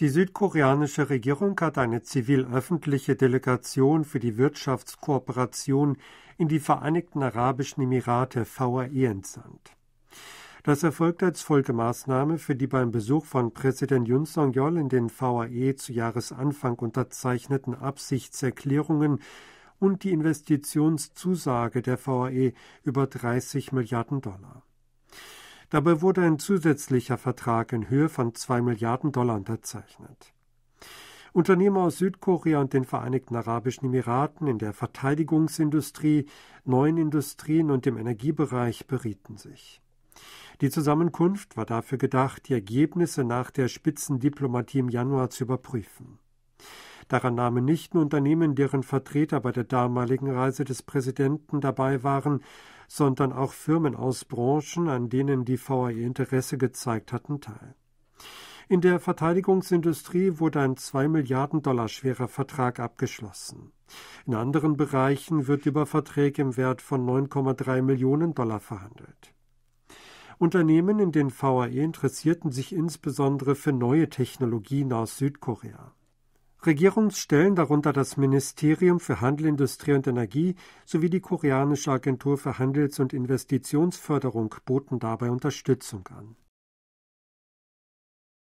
Die südkoreanische Regierung hat eine zivilöffentliche Delegation für die Wirtschaftskooperation in die Vereinigten Arabischen Emirate VAE entsandt. Das erfolgt als Folgemaßnahme für die beim Besuch von Präsident Yun Song-yeol in den VAE zu Jahresanfang unterzeichneten Absichtserklärungen und die Investitionszusage der VAE über 30 Milliarden Dollar. Dabei wurde ein zusätzlicher Vertrag in Höhe von 2 Milliarden Dollar unterzeichnet. Unternehmer aus Südkorea und den Vereinigten Arabischen Emiraten in der Verteidigungsindustrie, neuen Industrien und dem Energiebereich berieten sich. Die Zusammenkunft war dafür gedacht, die Ergebnisse nach der Spitzendiplomatie im Januar zu überprüfen. Daran nahmen nicht nur Unternehmen, deren Vertreter bei der damaligen Reise des Präsidenten dabei waren, sondern auch Firmen aus Branchen, an denen die VAE Interesse gezeigt hatten, teil. In der Verteidigungsindustrie wurde ein 2 Milliarden Dollar schwerer Vertrag abgeschlossen. In anderen Bereichen wird über Verträge im Wert von 9,3 Millionen Dollar verhandelt. Unternehmen in den VAE interessierten sich insbesondere für neue Technologien aus Südkorea. Regierungsstellen, darunter das Ministerium für Handel, Industrie und Energie sowie die koreanische Agentur für Handels- und Investitionsförderung, boten dabei Unterstützung an